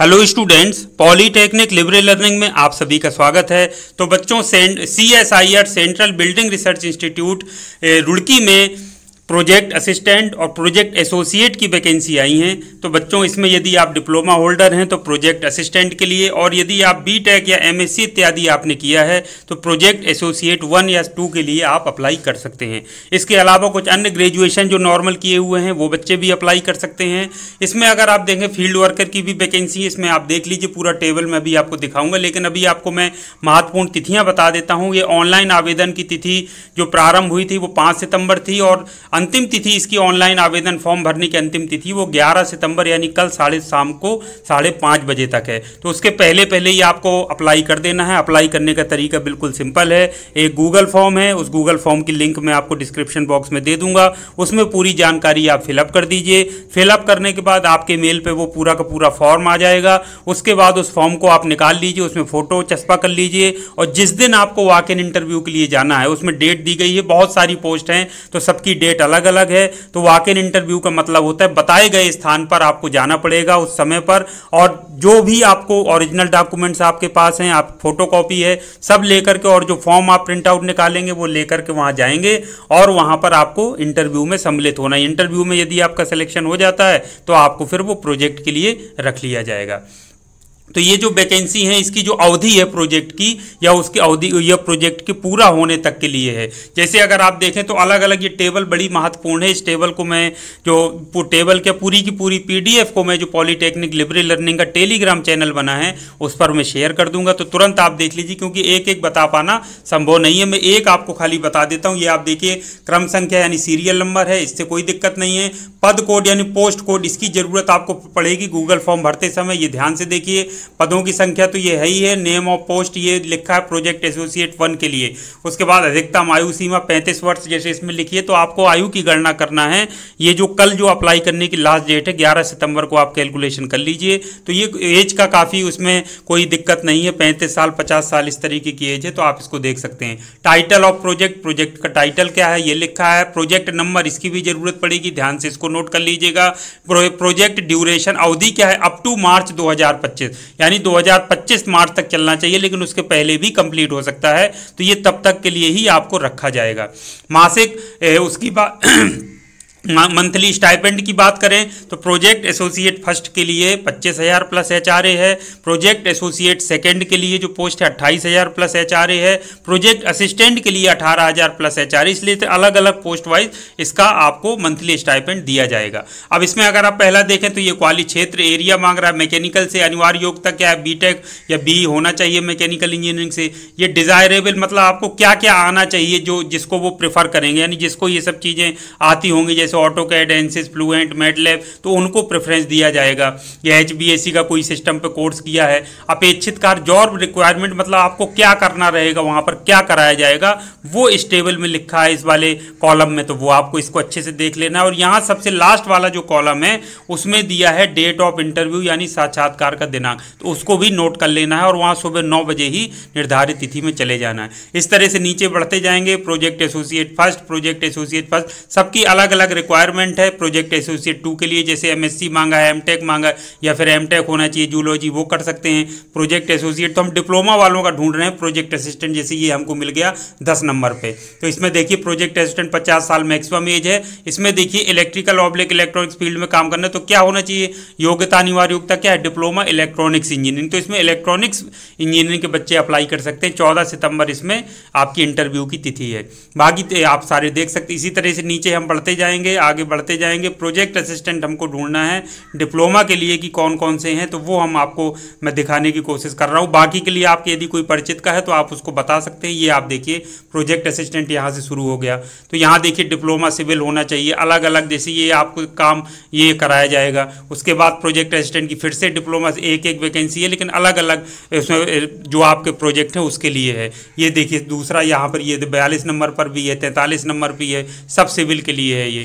hello students polytechnic liberal learning में आप सभी का स्वागत है तो बच्चों C S I R central building research institute Roorkee में प्रोजेक्ट असिस्टेंट और प्रोजेक्ट एसोसिएट की वैकेंसी आई हैं तो बच्चों इसमें यदि आप डिप्लोमा होल्डर हैं तो प्रोजेक्ट असिस्टेंट के लिए और यदि आप बीटेक या एमएससी इत्यादि आपने किया है तो प्रोजेक्ट एसोसिएट वन या टू के लिए आप अप्लाई कर सकते हैं इसके अलावा कुछ अन्य ग्रेजुएशन जो नॉर्मल किए हुए हैं वो बच्चे भी अप्लाई कर सकते हैं इसमें अगर आप देखें फील्ड वर्कर की भी वैकेंसी इसमें आप देख लीजिए पूरा टेबल मैं भी आपको दिखाऊंगा लेकिन अभी आपको मैं महत्वपूर्ण तिथियां बता देता हूं ये ऑनलाइन आवेदन की तिथि जो प्रारंभ हुई थी वो पांच सितंबर थी और अंतिम तिथि इसकी ऑनलाइन आवेदन फॉर्म भरने की अंतिम तिथि वो ग्यारह सितंबर यानी कल साढ़े शाम को साढ़े बजे तक है तो उसके पहले पहले ही आपको अप्लाई कर देना है अप्लाई करने का तरीका बिल्कुल सिंपल है एक गूगल फॉर्म है उस गूगल फॉर्म की लिंक मैं आपको डिस्क्रिप्शन बॉक्स में दे दूंगा उसमें पूरी जानकारी आप फिलअप कर दीजिए फिलअप करने के बाद आपके मेल पर वो पूरा का पूरा फॉर्म आ जाएगा उसके बाद उस फॉर्म को आप निकाल लीजिए उसमें फ़ोटो चस्पा कर लीजिए और जिस दिन आपको वाक इन इंटरव्यू के लिए जाना है उसमें डेट दी गई है बहुत सारी पोस्ट हैं तो सबकी डेट अलग अलग है तो वाक इन इंटरव्यू का मतलब होता है बताए गए स्थान पर आपको जाना पड़ेगा उस समय पर और जो भी आपको ओरिजिनल डॉक्यूमेंट्स आपके पास हैं आप फोटो फोटोकॉपी है सब लेकर के और जो फॉर्म आप प्रिंट आउट निकालेंगे वो लेकर के वहाँ जाएंगे और वहाँ पर आपको इंटरव्यू में सम्मिलित होना है इंटरव्यू में यदि आपका सिलेक्शन हो जाता है तो आपको फिर वो प्रोजेक्ट के लिए रख लिया जाएगा तो ये जो वैकेंसी है इसकी जो अवधि है प्रोजेक्ट की या उसकी अवधि या प्रोजेक्ट के पूरा होने तक के लिए है जैसे अगर आप देखें तो अलग अलग ये टेबल बड़ी महत्वपूर्ण है इस टेबल को मैं जो टेबल के पूरी की पूरी पीडीएफ को मैं जो पॉलीटेक्निक लिबरल लर्निंग का टेलीग्राम चैनल बना है उस पर मैं शेयर कर दूंगा तो तुरंत आप देख लीजिए क्योंकि एक एक बता पाना संभव नहीं है मैं एक आपको खाली बता देता हूँ ये आप देखिए क्रम संख्या यानी सीरियल नंबर है इससे कोई दिक्कत नहीं है पद कोड यानी पोस्ट कोड इसकी ज़रूरत आपको पड़ेगी गूगल फॉर्म भरते समय ये ध्यान से देखिए पदों की संख्या तो ये है ही है नेम ऑफ पोस्ट ये लिखा है प्रोजेक्ट एसोसिएट वन के लिए उसके बाद अधिकतम आयु सीमा पैंतीस वर्ष जैसे इसमें लिखी है तो आपको आयु की गणना करना है ये जो कल जो अप्लाई करने की लास्ट डेट है ग्यारह सितंबर को आप कैलकुलेशन कर लीजिए तो ये एज का काफ़ी उसमें कोई दिक्कत नहीं है पैंतीस साल पचास साल इस तरीके की एज है तो आप इसको देख सकते हैं टाइटल ऑफ प्रोजेक्ट प्रोजेक्ट का टाइटल क्या है ये लिखा है प्रोजेक्ट नंबर इसकी भी जरूरत पड़ेगी ध्यान से इसको नोट कर लीजिएगा प्रोजेक्ट ड्यूरेशन अवधि क्या है अप टू मार्च 2025 यानी 2025 मार्च तक चलना चाहिए लेकिन उसके पहले भी कंप्लीट हो सकता है तो ये तब तक के लिए ही आपको रखा जाएगा मासिक उसकी बात मंथली स्टाइपेंड की बात करें तो प्रोजेक्ट एसोसिएट फर्स्ट के लिए पच्चीस हज़ार प्लस एच आर ए है प्रोजेक्ट एसोसिएट सेकंड के लिए जो पोस्ट है अट्ठाईस हज़ार प्लस एच आर ए है प्रोजेक्ट असिस्टेंट के लिए अठारह हज़ार प्लस एच आर ए इसलिए अलग अलग पोस्ट वाइज इसका आपको मंथली स्टाइपेंड दिया जाएगा अब इसमें अगर आप पहला देखें तो ये क्वाली क्षेत्र एरिया मांग रहा है मैकेनिकल से अनिवार्य योग्यता क्या है बी टेक या बी e होना चाहिए मैकेनिकल इंजीनियरिंग से ये डिज़ायरेबल मतलब आपको क्या क्या आना चाहिए जो जिसको वो प्रेफर करेंगे यानी जिसको ये सब चीज़ें आती होंगी जैसे AutoCAD Ansys Fluent MATLAB तो उनको प्रेफरेंस दिया जाएगा या एच का कोई सिस्टम पर कोर्स किया है अपेक्षित कार जॉब रिक्वायरमेंट मतलब आपको क्या करना रहेगा वहाँ पर क्या कराया जाएगा वो इस टेबल में लिखा है इस वाले कॉलम में तो वो आपको इसको अच्छे से देख लेना और यहाँ सबसे लास्ट वाला जो कॉलम है उसमें दिया है डेट ऑफ इंटरव्यू यानी साक्षात्कार का दिनांक तो उसको भी नोट कर लेना है और वहाँ सुबह नौ बजे ही निर्धारित तिथि में चले जाना है इस तरह से नीचे बढ़ते जाएंगे project associate first project associate first सबकी अलग अलग रिक्वायरमेंट है प्रोजेक्ट एसोसिएट टू के लिए जैसे एमएससी मांगा है एमटेक मांगा है या फिर एमटेक होना चाहिए जूलॉजी वो कर सकते हैं प्रोजेक्ट एसोसिएट तो हम डिप्लोमा वालों का ढूंढ रहे हैं प्रोजेक्ट असिस्टेंट जैसे ये हमको मिल गया दस नंबर पर तो इसमें देखिए प्रोजेक्ट असिस्टेंट पचास साल मैक्सिमम एज है इसमें देखिए इलेक्ट्रिकल ऑब्लिक इलेक्ट्रॉनिक्स फील्ड में काम करना तो क्या होना चाहिए योग्यता अनिवार्य योग्यता क्या है डिप्लोमा इलेक्ट्रॉनिक्स इंजीनियरिंग तो इसमें इलेक्ट्रॉनिक्स इंजीनियरिंग के बच्चे अप्लाई कर सकते हैं चौदह सितंबर इसमें आपकी इंटरव्यू की तिथि है बाकी आप सारे देख सकते इसी तरह से नीचे हम बढ़ते जाएंगे जाएंगे आगे बढ़ते जाएंगे प्रोजेक्ट असिस्टेंट हमको ढूंढना है डिप्लोमा के लिए कि कौन कौन से हैं तो वो हम आपको मैं दिखाने की कोशिश कर रहा हूँ बाकी के लिए आपके यदि कोई परिचित का है तो आप उसको बता सकते हैं ये आप देखिए प्रोजेक्ट असिस्टेंट यहाँ से शुरू हो गया तो यहाँ देखिए डिप्लोमा सिविल होना चाहिए अलग अलग जैसे ये आपको काम ये कराया जाएगा उसके बाद प्रोजेक्ट असिस्टेंट की फिर से डिप्लोमा एक एक वैकेंसी है लेकिन अलग अलग इसमें जो आपके प्रोजेक्ट हैं उसके लिए है ये देखिए दूसरा यहाँ पर ये तो बयालीस नंबर पर भी है तैंतालीस नंबर पर है सब सिविल के लिए है ये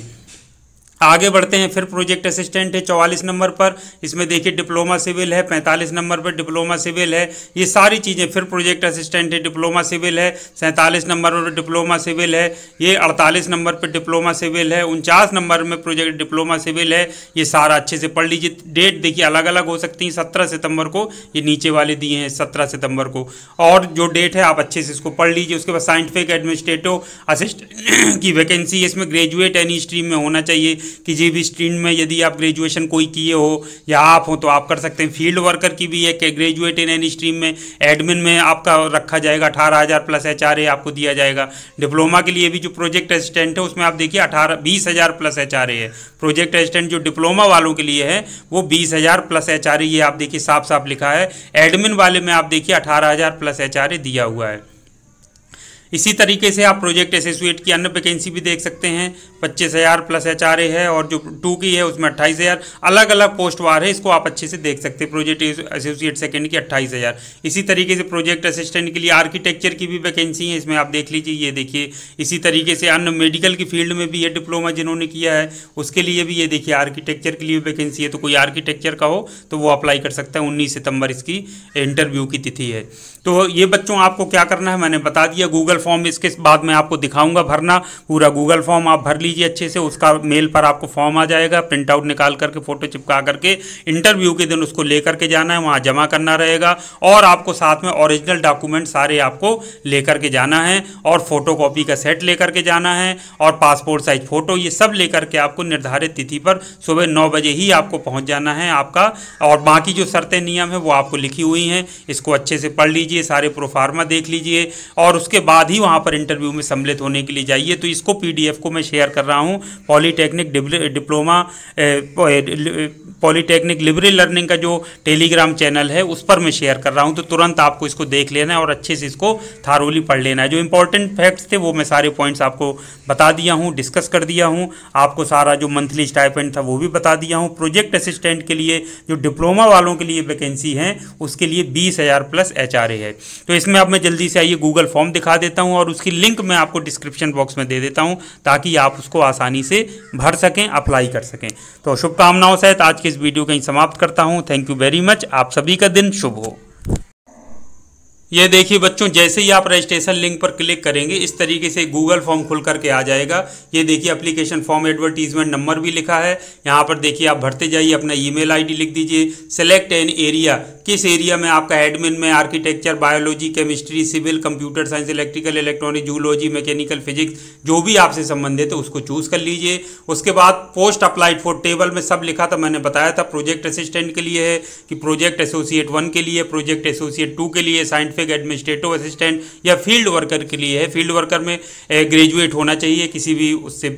आगे बढ़ते हैं फिर प्रोजेक्ट असिस्टेंट है चौवालीस नंबर पर इसमें देखिए डिप्लोमा सिविल है पैंतालीस नंबर पर डिप्लोमा सिविल है ये सारी चीज़ें फिर प्रोजेक्ट असिस्टेंट है डिप्लोमा सिविल है सैंतालीस नंबर पर डिप्लोमा सिविल है ये अड़तालीस नंबर पर डिप्लोमा सिविल है उनचास नंबर में प्रोजेक्ट डिप्लोमा सिविल है ये सारा अच्छे से पढ़ लीजिए डेट देखिए अलग अलग हो सकती हैं सत्रह सितंबर को ये नीचे वाले दिए हैं सत्रह सितंबर को और जो डेट है आप अच्छे से इसको पढ़ लीजिए उसके बाद साइंटिफिक एडमिनिस्ट्रेटिव असिस्टेंट की वैकेंसी इसमें ग्रेजुएट एनी स्ट्रीम में होना चाहिए किसी भी स्ट्रीम में यदि आप ग्रेजुएशन कोई किए हो या आप हो तो आप कर सकते हैं फील्ड वर्कर की भी है कि ग्रेजुएट इन एनी स्ट्रीम में एडमिन में आपका रखा जाएगा अठारह हज़ार प्लस एच आपको दिया जाएगा डिप्लोमा के लिए भी जो प्रोजेक्ट असिस्टेंट है उसमें आप देखिए अठारह बीस हज़ार प्लस एच है प्रोजेक्ट असिस्टेंट जो डिप्लोमा वालों के लिए है वो बीस हज़ार प्लस एच ये आप देखिए साफ साफ लिखा है एडमिन वाले में आप देखिए अठारह हज़ार प्लस एच दिया हुआ है इसी तरीके से आप प्रोजेक्ट एसोसिएट की अन्य वैकेंसी भी देख सकते हैं पच्चीस हज़ार प्लस एच आर ए है और जो टू की है उसमें अट्ठाईस हज़ार अलग अलग पोस्ट वार है इसको आप अच्छे से देख सकते हैं प्रोजेक्ट एसोसिएट सेकेंड की अट्ठाईस हज़ार इसी तरीके से प्रोजेक्ट असिस्टेंट के लिए आर्किटेक्चर की भी वैकेंसी है इसमें आप देख लीजिए ये देखिए इसी तरीके से अन्य मेडिकल की फील्ड में भी ये डिप्लोमा जिन्होंने किया है उसके लिए भी ये देखिए आर्किटेक्चर के लिए वैकेंसी है तो कोई आर्किटेक्चर का हो तो वो अप्लाई कर सकता है उन्नीस सितंबर इसकी इंटरव्यू की तिथि है तो ये बच्चों आपको क्या करना है मैंने बता दिया गूगल फॉर्म इसके बाद में आपको दिखाऊंगा भरना पूरा गूगल फॉर्म आप भर लीजिए अच्छे से उसका मेल पर आपको फॉर्म आ जाएगा प्रिंट आउट निकाल करके फोटो चिपका करके इंटरव्यू के दिन उसको लेकर के जाना है वहां जमा करना रहेगा और आपको साथ में ओरिजिनल डॉक्यूमेंट सारे आपको लेकर के जाना है और फोटो कॉपी का सेट लेकर के जाना है और पासपोर्ट साइज फ़ोटो ये सब लेकर के आपको निर्धारित तिथि पर सुबह नौ बजे ही आपको पहुंच जाना है आपका और बाकी जो शर्तें नियम है वो आपको लिखी हुई हैं इसको अच्छे से पढ़ लीजिए सारे प्रोफार्मा देख लीजिए और उसके बाद ही वहाँ पर इंटरव्यू में सम्मिलित होने के लिए जाइए तो इसको पीडीएफ को मैं शेयर कर रहा हूँ polytechnic diploma polytechnic liberal learning का जो टेलीग्राम चैनल है उस पर मैं शेयर कर रहा हूँ तो तुरंत आपको इसको देख लेना है और अच्छे से इसको थारोली पढ़ लेना है जो इंपॉर्टेंट फैक्ट्स थे वो मैं सारे पॉइंट्स आपको बता दिया हूँ डिस्कस कर दिया हूँ आपको सारा जो मंथली स्टाइपेंट था वो भी बता दिया हूँ प्रोजेक्ट असिस्टेंट के लिए जो डिप्लोमा वालों के लिए वैकेंसी है उसके लिए बीस प्लस एच है तो इसमें अब मैं जल्दी से आइए गूगल फॉर्म दिखा देता हूँ देता हूँ और उसकी लिंक मैं आपको डिस्क्रिप्शन बॉक्स में दे देता हूँ ताकि आप उसको आसानी से भर सकें अप्लाई कर सकें तो शुभकामनाओं सहित आज के इस वीडियो को ही समाप्त करता हूँ थैंक यू वेरी मच आप सभी का दिन शुभ हो ये देखिए बच्चों जैसे ही आप रजिस्ट्रेशन लिंक पर क्लिक करेंगे इस तरीके से गूगल फॉर्म खुल करके आ जाएगा ये देखिए एप्लीकेशन फॉर्म एडवर्टीजमेंट नंबर भी लिखा है यहाँ पर देखिए आप भरते जाइए अपना ईमेल आईडी लिख दीजिए सेलेक्ट एन एरिया किस एरिया में आपका एडमिन में architecture biology chemistry civil computer science electrical electronic zoology mechanical physics जो भी आपसे संबंधित है उसको चूज़ कर लीजिए उसके बाद पोस्ट अप्लाइड फॉर टेबल में सब लिखा था मैंने बताया था प्रोजेक्ट असिस्टेंट के लिए है कि प्रोजेक्ट एसोसिएट वन के लिए प्रोजेक्ट एसोसिएट टू के लिए साइंटिफिक डिस्ट्रिक्ट एडमिनिस्ट्रेटिव असिस्टेंट या फील्ड वर्कर के लिए है फील्ड वर्कर में ग्रेजुएट होना चाहिए किसी भी उससे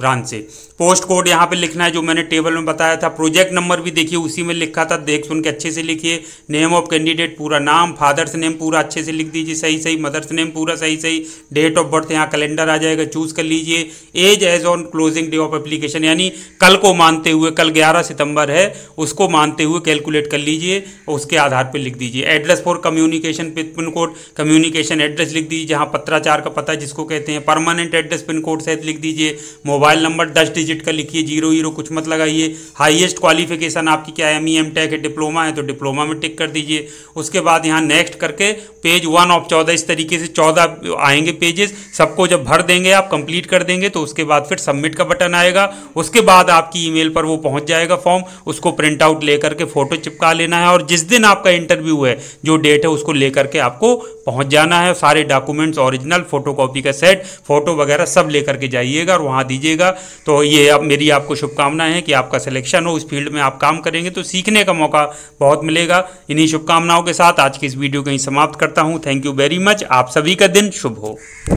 ब्रांच से पोस्ट कोड यहाँ पे लिखना है जो मैंने टेबल में बताया था प्रोजेक्ट नंबर भी देखिए उसी में लिखा था देख सुन के अच्छे से लिखिए नेम ऑफ कैंडिडेट पूरा नाम फादर्स नेम पूरा अच्छे से लिख दीजिए सही सही मदर्स नेम पूरा सही सही डेट ऑफ बर्थ यहाँ कैलेंडर आ जाएगा चूज कर लीजिए age age on closing day of application यानी कल को मानते हुए कल ग्यारह सितंबर है उसको मानते हुए कैलकुलेट कर लीजिए उसके आधार पर लिख दीजिए address for communication communication pin code communication address लिख दीजिए जहाँ पत्राचार का पता जिसको कहते हैं परमानेंट एड्रेस पिन कोड सहित लिख दीजिए मोबाइल नंबर दस डिजिट का लिखिए जीरो जीरो कुछ मत लगाइए हाईएस्ट क्वालिफिकेशन आपकी क्या है एम एम टेक है डिप्लोमा है तो डिप्लोमा में टिक कर दीजिए उसके बाद यहाँ नेक्स्ट करके पेज वन ऑफ चौदह इस तरीके से चौदह आएंगे पेजेस सबको जब भर देंगे आप कंप्लीट कर देंगे तो उसके बाद फिर सबमिट का बटन आएगा उसके बाद आपकी ईमेल पर वो पहुंच जाएगा फॉर्म उसको प्रिंट आउट लेकर के फोटो चिपका लेना है और जिस दिन आपका इंटरव्यू है जो डेट है उसको लेकर के आपको पहुंच जाना है सारे डॉक्यूमेंट्स ओरिजिनल फोटोकॉपी का सेट फोटो वगैरह सब लेकर के जाइएगा और वहाँ दीजिएगा तो ये अब मेरी आपको शुभकामनाएं हैं कि आपका सिलेक्शन हो उस फील्ड में आप काम करेंगे तो सीखने का मौका बहुत मिलेगा इन्हीं शुभकामनाओं के साथ आज की इस वीडियो को ही समाप्त करता हूँ थैंक यू वेरी मच आप सभी का दिन शुभ हो